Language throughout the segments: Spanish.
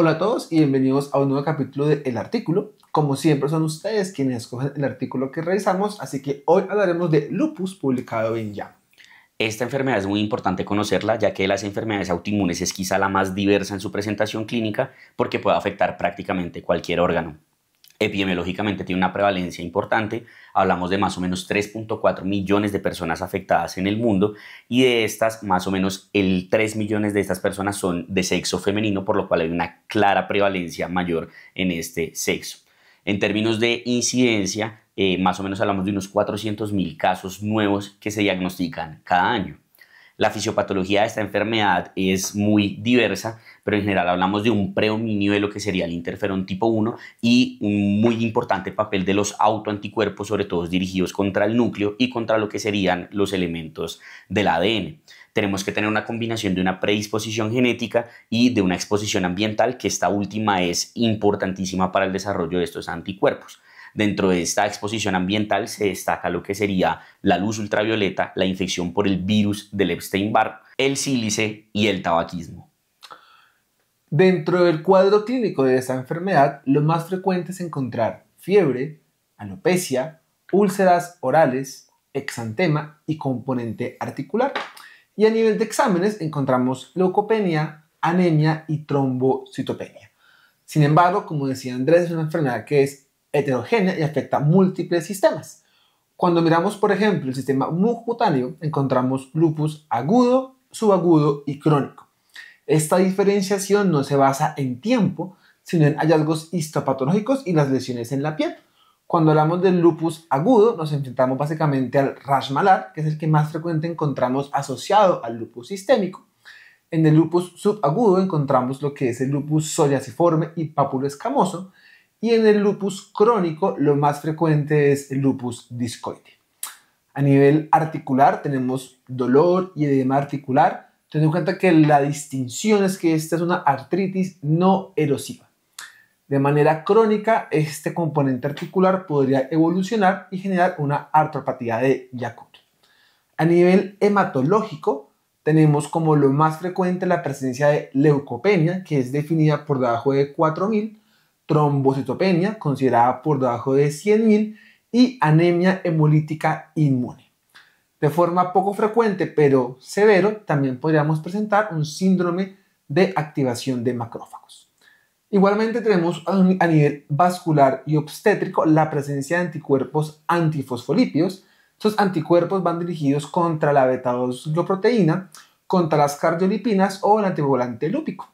Hola a todos y bienvenidos a un nuevo capítulo de El Artículo. Como siempre son ustedes quienes escogen el artículo que revisamos, así que hoy hablaremos de lupus publicado en ya. Esta enfermedad es muy importante conocerla, ya que las enfermedades autoinmunes es quizá la más diversa en su presentación clínica porque puede afectar prácticamente cualquier órgano epidemiológicamente tiene una prevalencia importante. Hablamos de más o menos 3.4 millones de personas afectadas en el mundo y de estas, más o menos el 3 millones de estas personas son de sexo femenino, por lo cual hay una clara prevalencia mayor en este sexo. En términos de incidencia, eh, más o menos hablamos de unos 400 mil casos nuevos que se diagnostican cada año. La fisiopatología de esta enfermedad es muy diversa, pero en general hablamos de un predominio de lo que sería el interferón tipo 1 y un muy importante papel de los autoanticuerpos, sobre todo dirigidos contra el núcleo y contra lo que serían los elementos del ADN. Tenemos que tener una combinación de una predisposición genética y de una exposición ambiental, que esta última es importantísima para el desarrollo de estos anticuerpos. Dentro de esta exposición ambiental se destaca lo que sería la luz ultravioleta, la infección por el virus del Epstein-Barr, el sílice y el tabaquismo. Dentro del cuadro clínico de esta enfermedad, lo más frecuente es encontrar fiebre, alopecia, úlceras orales, exantema y componente articular. Y a nivel de exámenes encontramos leucopenia, anemia y trombocitopenia. Sin embargo, como decía Andrés, es una enfermedad que es heterogénea y afecta múltiples sistemas. Cuando miramos, por ejemplo, el sistema mucocutáneo, encontramos lupus agudo, subagudo y crónico. Esta diferenciación no se basa en tiempo, sino en hallazgos histopatológicos y las lesiones en la piel. Cuando hablamos del lupus agudo, nos enfrentamos básicamente al rash malar, que es el que más frecuente encontramos asociado al lupus sistémico. En el lupus subagudo encontramos lo que es el lupus psoriasiforme y pápulo escamoso, y en el lupus crónico lo más frecuente es el lupus discoide. A nivel articular tenemos dolor y edema articular, teniendo en cuenta que la distinción es que esta es una artritis no erosiva. De manera crónica, este componente articular podría evolucionar y generar una artropatía de Yakult. A nivel hematológico, tenemos como lo más frecuente la presencia de leucopenia, que es definida por debajo de 4000, trombocitopenia, considerada por debajo de 100.000, y anemia hemolítica inmune. De forma poco frecuente, pero severo, también podríamos presentar un síndrome de activación de macrófagos. Igualmente tenemos a nivel vascular y obstétrico la presencia de anticuerpos antifosfolípidos. Estos anticuerpos van dirigidos contra la beta 2 contra las cardiolipinas o el antivolante lúpico.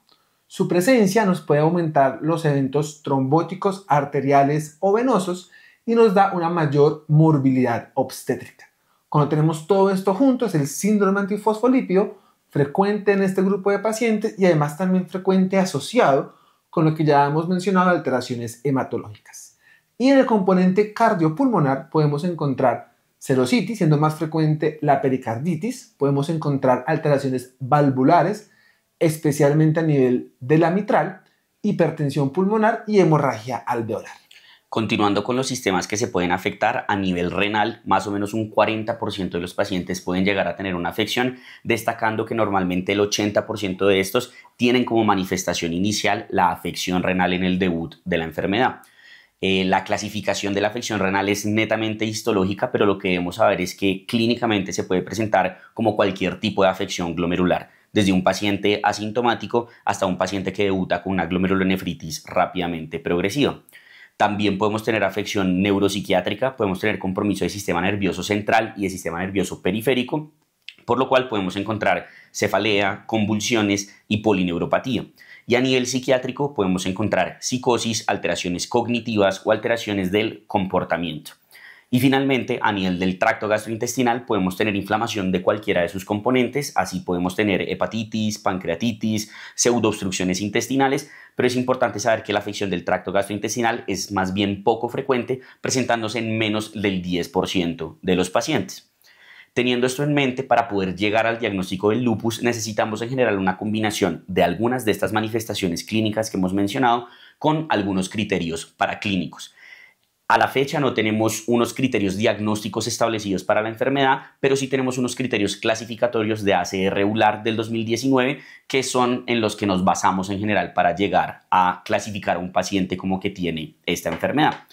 Su presencia nos puede aumentar los eventos trombóticos, arteriales o venosos y nos da una mayor morbilidad obstétrica. Cuando tenemos todo esto junto es el síndrome antifosfolípido, frecuente en este grupo de pacientes y además también frecuente asociado con lo que ya hemos mencionado, alteraciones hematológicas. Y en el componente cardiopulmonar podemos encontrar serositis, siendo más frecuente la pericarditis, podemos encontrar alteraciones valvulares, especialmente a nivel de la mitral, hipertensión pulmonar y hemorragia alveolar. Continuando con los sistemas que se pueden afectar a nivel renal, más o menos un 40% de los pacientes pueden llegar a tener una afección, destacando que normalmente el 80% de estos tienen como manifestación inicial la afección renal en el debut de la enfermedad. Eh, la clasificación de la afección renal es netamente histológica, pero lo que debemos saber es que clínicamente se puede presentar como cualquier tipo de afección glomerular desde un paciente asintomático hasta un paciente que debuta con una glomerulonefritis rápidamente progresiva. También podemos tener afección neuropsiquiátrica, podemos tener compromiso del sistema nervioso central y del sistema nervioso periférico, por lo cual podemos encontrar cefalea, convulsiones y polineuropatía. Y a nivel psiquiátrico podemos encontrar psicosis, alteraciones cognitivas o alteraciones del comportamiento. Y finalmente, a nivel del tracto gastrointestinal, podemos tener inflamación de cualquiera de sus componentes, así podemos tener hepatitis, pancreatitis, pseudoobstrucciones intestinales, pero es importante saber que la afección del tracto gastrointestinal es más bien poco frecuente, presentándose en menos del 10% de los pacientes. Teniendo esto en mente, para poder llegar al diagnóstico del lupus necesitamos en general una combinación de algunas de estas manifestaciones clínicas que hemos mencionado con algunos criterios paraclínicos. A la fecha no tenemos unos criterios diagnósticos establecidos para la enfermedad, pero sí tenemos unos criterios clasificatorios de ACR e regular del 2019, que son en los que nos basamos en general para llegar a clasificar a un paciente como que tiene esta enfermedad.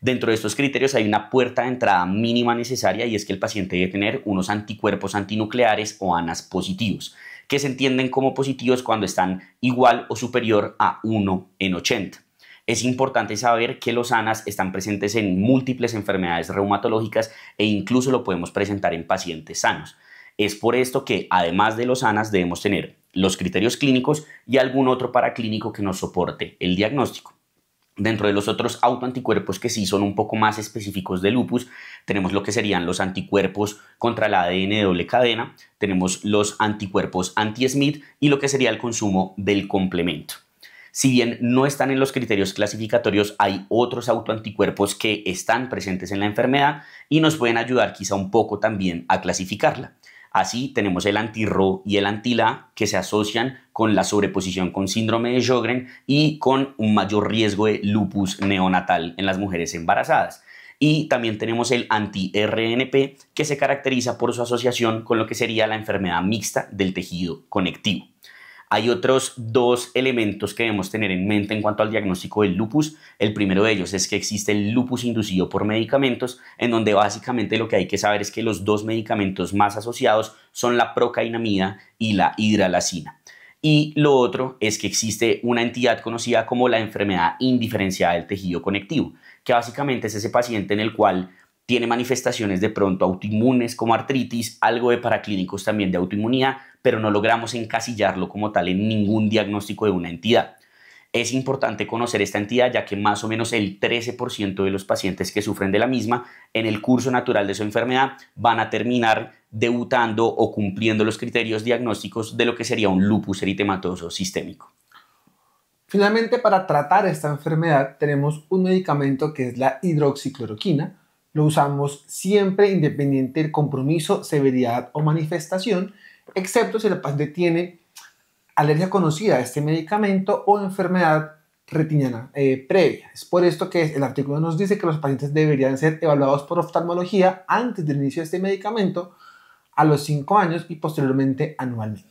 Dentro de estos criterios hay una puerta de entrada mínima necesaria y es que el paciente debe tener unos anticuerpos antinucleares o ANAS positivos, que se entienden como positivos cuando están igual o superior a 1 en 80 es importante saber que los ANAs están presentes en múltiples enfermedades reumatológicas e incluso lo podemos presentar en pacientes sanos. Es por esto que, además de los ANAs, debemos tener los criterios clínicos y algún otro paraclínico que nos soporte el diagnóstico. Dentro de los otros autoanticuerpos que sí son un poco más específicos de lupus, tenemos lo que serían los anticuerpos contra la ADN doble cadena, tenemos los anticuerpos anti-Smith y lo que sería el consumo del complemento. Si bien no están en los criterios clasificatorios, hay otros autoanticuerpos que están presentes en la enfermedad y nos pueden ayudar quizá un poco también a clasificarla. Así tenemos el anti anti-Ro y el anti-La que se asocian con la sobreposición con síndrome de Sjögren y con un mayor riesgo de lupus neonatal en las mujeres embarazadas. Y también tenemos el anti-RNP que se caracteriza por su asociación con lo que sería la enfermedad mixta del tejido conectivo. Hay otros dos elementos que debemos tener en mente en cuanto al diagnóstico del lupus. El primero de ellos es que existe el lupus inducido por medicamentos, en donde básicamente lo que hay que saber es que los dos medicamentos más asociados son la procainamida y la hidralacina. Y lo otro es que existe una entidad conocida como la enfermedad indiferenciada del tejido conectivo, que básicamente es ese paciente en el cual tiene manifestaciones de pronto autoinmunes como artritis, algo de paraclínicos también de autoinmunidad, pero no logramos encasillarlo como tal en ningún diagnóstico de una entidad. Es importante conocer esta entidad ya que más o menos el 13% de los pacientes que sufren de la misma en el curso natural de su enfermedad van a terminar debutando o cumpliendo los criterios diagnósticos de lo que sería un lupus eritematoso sistémico. Finalmente, para tratar esta enfermedad tenemos un medicamento que es la hidroxicloroquina, lo usamos siempre independiente del compromiso, severidad o manifestación, excepto si el paciente tiene alergia conocida a este medicamento o enfermedad retiniana eh, previa. Es por esto que el artículo nos dice que los pacientes deberían ser evaluados por oftalmología antes del inicio de este medicamento a los 5 años y posteriormente anualmente.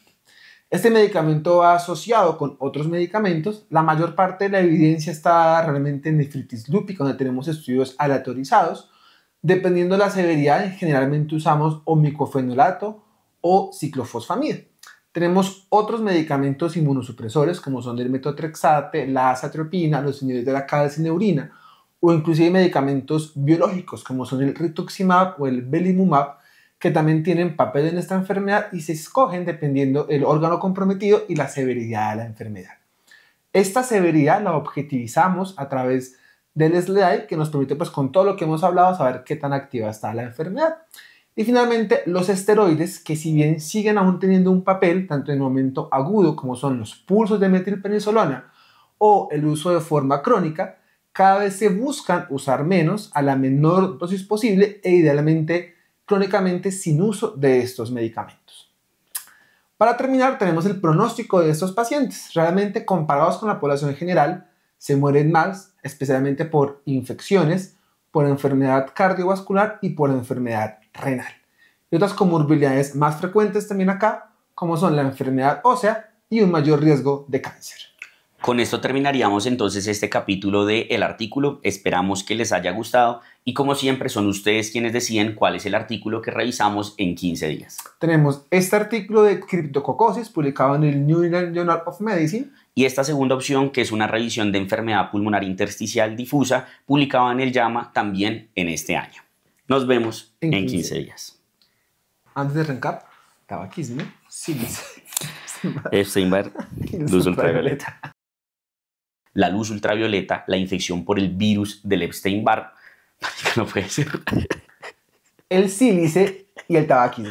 Este medicamento va asociado con otros medicamentos. La mayor parte de la evidencia está realmente en nefritis lupi donde tenemos estudios aleatorizados, Dependiendo de la severidad, generalmente usamos o o ciclofosfamida. Tenemos otros medicamentos inmunosupresores como son el metotrexate, la azatropina, los inhibidores de la calcineurina o inclusive medicamentos biológicos como son el rituximab o el belimumab que también tienen papel en esta enfermedad y se escogen dependiendo el órgano comprometido y la severidad de la enfermedad. Esta severidad la objetivizamos a través de del SLEI, que nos permite pues con todo lo que hemos hablado saber qué tan activa está la enfermedad. Y finalmente los esteroides que si bien siguen aún teniendo un papel tanto en el momento agudo como son los pulsos de metilpenisolona o el uso de forma crónica, cada vez se buscan usar menos a la menor dosis posible e idealmente crónicamente sin uso de estos medicamentos. Para terminar tenemos el pronóstico de estos pacientes. Realmente comparados con la población en general, se mueren más, especialmente por infecciones, por enfermedad cardiovascular y por enfermedad renal. Y otras comorbilidades más frecuentes también acá, como son la enfermedad ósea y un mayor riesgo de cáncer. Con esto terminaríamos entonces este capítulo de artículo. Esperamos que les haya gustado y como siempre son ustedes quienes deciden cuál es el artículo que revisamos en 15 días. Tenemos este artículo de criptococosis publicado en el New England Journal of Medicine. Y esta segunda opción, que es una revisión de enfermedad pulmonar intersticial difusa, publicada en el JAMA también en este año. Nos vemos en, 15. días. Antes de arrancar, la luz ultravioleta, la infección por el virus del Epstein-Barr. El sílice y el tabaquismo.